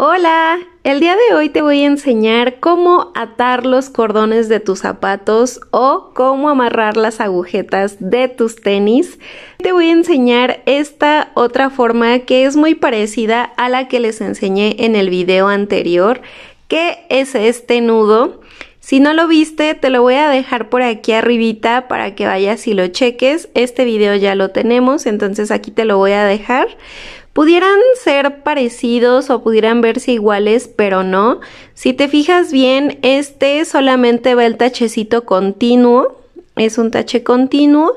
Hola, el día de hoy te voy a enseñar cómo atar los cordones de tus zapatos o cómo amarrar las agujetas de tus tenis. Te voy a enseñar esta otra forma que es muy parecida a la que les enseñé en el video anterior, que es este nudo. Si no lo viste, te lo voy a dejar por aquí arribita para que vayas y lo cheques. Este video ya lo tenemos, entonces aquí te lo voy a dejar pudieran ser parecidos o pudieran verse iguales, pero no. Si te fijas bien, este solamente va el tachecito continuo, es un tache continuo.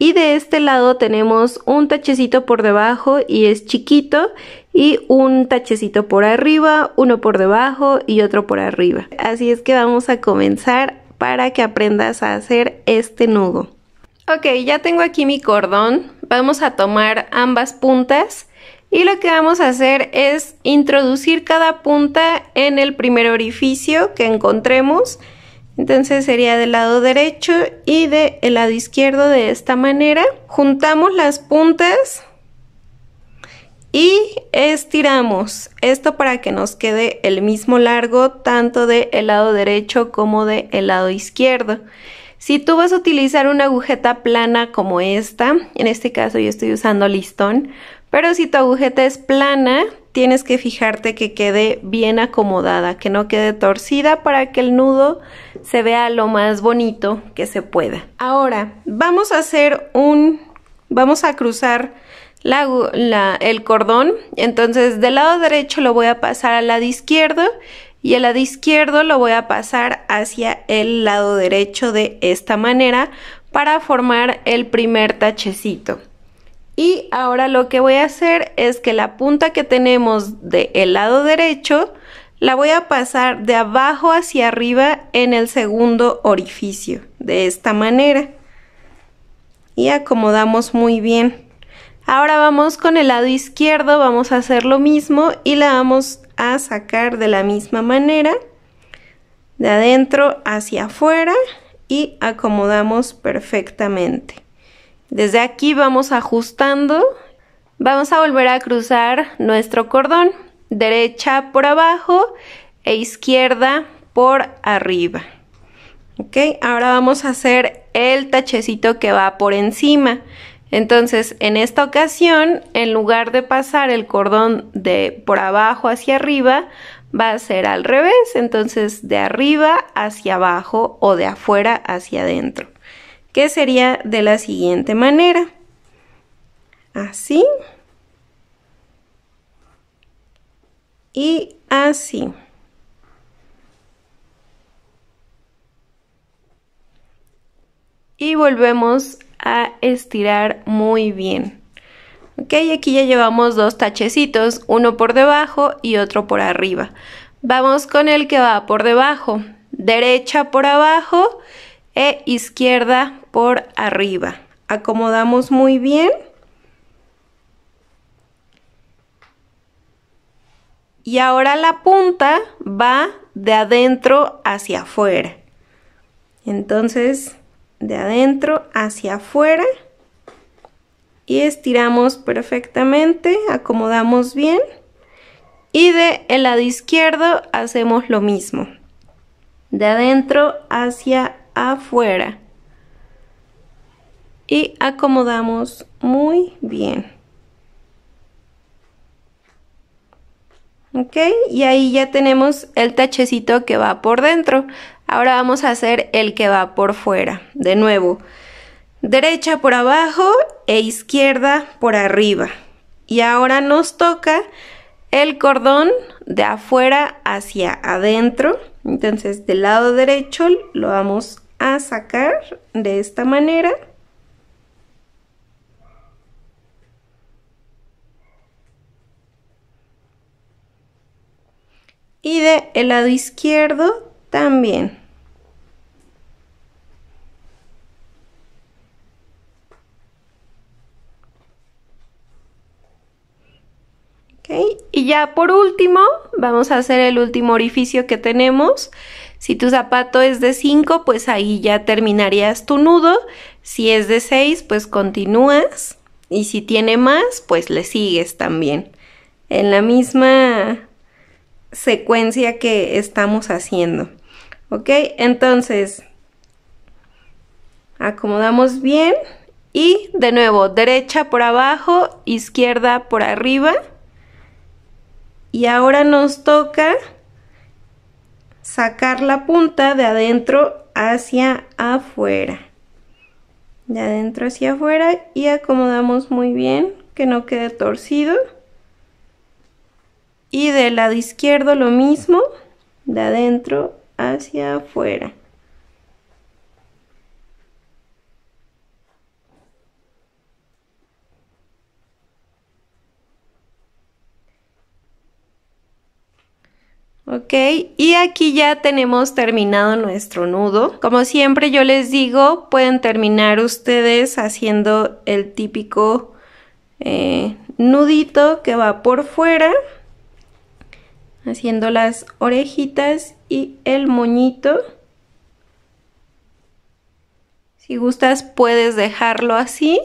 Y de este lado tenemos un tachecito por debajo y es chiquito y un tachecito por arriba, uno por debajo y otro por arriba. Así es que vamos a comenzar para que aprendas a hacer este nudo. Ok, ya tengo aquí mi cordón. Vamos a tomar ambas puntas y lo que vamos a hacer es introducir cada punta en el primer orificio que encontremos. Entonces sería del lado derecho y del el lado izquierdo de esta manera. Juntamos las puntas y estiramos. Esto para que nos quede el mismo largo tanto del el lado derecho como del el lado izquierdo. Si tú vas a utilizar una agujeta plana como esta, en este caso yo estoy usando listón, pero si tu agujeta es plana, tienes que fijarte que quede bien acomodada, que no quede torcida para que el nudo se vea lo más bonito que se pueda. Ahora, vamos a hacer un... vamos a cruzar el cordón, entonces del lado derecho lo voy a pasar al lado izquierdo y el lado izquierdo lo voy a pasar hacia el lado derecho de esta manera para formar el primer tachecito. Y ahora lo que voy a hacer es que la punta que tenemos del lado derecho la voy a pasar de abajo hacia arriba en el segundo orificio, de esta manera. Y acomodamos muy bien. Ahora vamos con el lado izquierdo, vamos a hacer lo mismo y la vamos a sacar de la misma manera, de adentro hacia afuera y acomodamos perfectamente. Desde aquí vamos ajustando. Vamos a volver a cruzar nuestro cordón. Derecha por abajo e izquierda por arriba. Ok, ahora vamos a hacer el tachecito que va por encima. Entonces, en esta ocasión, en lugar de pasar el cordón de por abajo hacia arriba, va a ser al revés. Entonces, de arriba hacia abajo o de afuera hacia adentro que sería de la siguiente manera. Así. Y así. Y volvemos a estirar muy bien. Ok, aquí ya llevamos dos tachecitos, uno por debajo y otro por arriba. Vamos con el que va por debajo, derecha por abajo e izquierda por arriba. Acomodamos muy bien. Y ahora la punta va de adentro hacia afuera. Entonces, de adentro hacia afuera. Y estiramos perfectamente, acomodamos bien. Y de el lado izquierdo hacemos lo mismo. De adentro hacia afuera y acomodamos muy bien. ok y ahí ya tenemos el tachecito que va por dentro ahora vamos a hacer el que va por fuera de nuevo derecha por abajo e izquierda por arriba y ahora nos toca el cordón de afuera hacia adentro entonces del lado derecho lo vamos a sacar de esta manera y de el lado izquierdo también. Okay. Y ya por último, vamos a hacer el último orificio que tenemos. Si tu zapato es de 5, pues ahí ya terminarías tu nudo. Si es de 6, pues continúas. Y si tiene más, pues le sigues también. En la misma secuencia que estamos haciendo. ¿Ok? Entonces, acomodamos bien y de nuevo, derecha por abajo, izquierda por arriba. Y ahora nos toca sacar la punta de adentro hacia afuera. De adentro hacia afuera y acomodamos muy bien, que no quede torcido. Y del lado izquierdo lo mismo, de adentro hacia afuera. Ok, y aquí ya tenemos terminado nuestro nudo. Como siempre yo les digo, pueden terminar ustedes haciendo el típico eh, nudito que va por fuera haciendo las orejitas y el moñito. Si gustas puedes dejarlo así.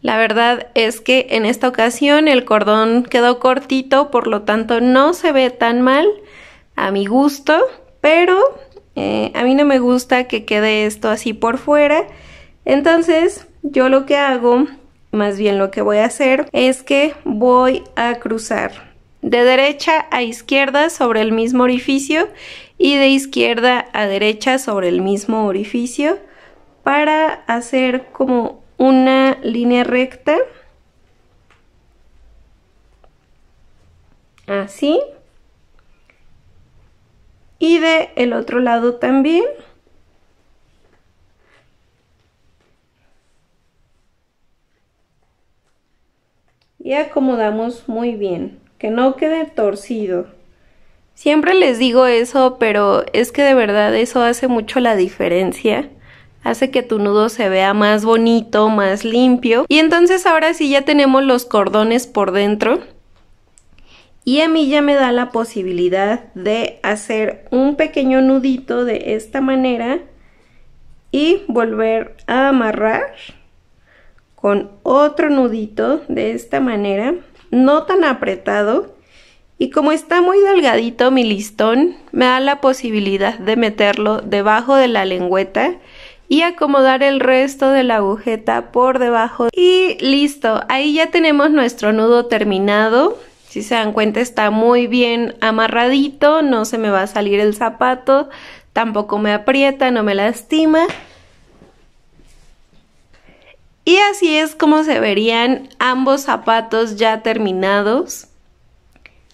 La verdad es que en esta ocasión el cordón quedó cortito, por lo tanto no se ve tan mal a mi gusto, pero eh, a mí no me gusta que quede esto así por fuera. Entonces yo lo que hago, más bien lo que voy a hacer, es que voy a cruzar de derecha a izquierda sobre el mismo orificio y de izquierda a derecha sobre el mismo orificio para hacer como una línea recta. Así. Y de el otro lado también. Y acomodamos muy bien que no quede torcido. Siempre les digo eso, pero es que de verdad eso hace mucho la diferencia. Hace que tu nudo se vea más bonito, más limpio. Y entonces ahora sí ya tenemos los cordones por dentro. Y a mí ya me da la posibilidad de hacer un pequeño nudito de esta manera y volver a amarrar con otro nudito de esta manera no tan apretado y como está muy delgadito mi listón, me da la posibilidad de meterlo debajo de la lengüeta y acomodar el resto de la agujeta por debajo. Y listo, ahí ya tenemos nuestro nudo terminado. Si se dan cuenta está muy bien amarradito, no se me va a salir el zapato, tampoco me aprieta, no me lastima. Y así es como se verían ambos zapatos ya terminados.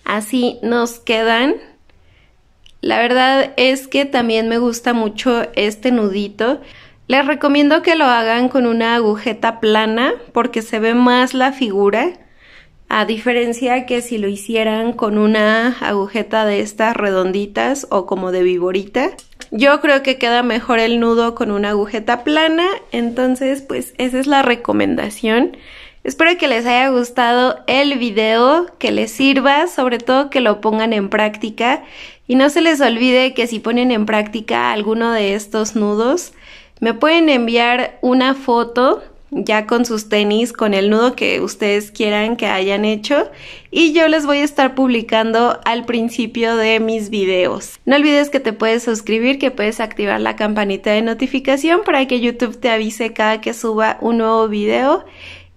Así nos quedan. La verdad es que también me gusta mucho este nudito. Les recomiendo que lo hagan con una agujeta plana porque se ve más la figura a diferencia que si lo hicieran con una agujeta de estas redonditas o como de viborita. Yo creo que queda mejor el nudo con una agujeta plana, entonces pues esa es la recomendación. Espero que les haya gustado el video, que les sirva, sobre todo que lo pongan en práctica y no se les olvide que si ponen en práctica alguno de estos nudos, me pueden enviar una foto ya con sus tenis, con el nudo que ustedes quieran que hayan hecho y yo les voy a estar publicando al principio de mis videos. No olvides que te puedes suscribir, que puedes activar la campanita de notificación para que YouTube te avise cada que suba un nuevo video.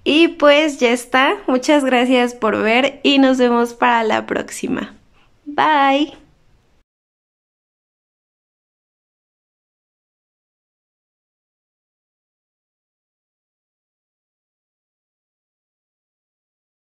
Y pues ya está, muchas gracias por ver y nos vemos para la próxima. Bye.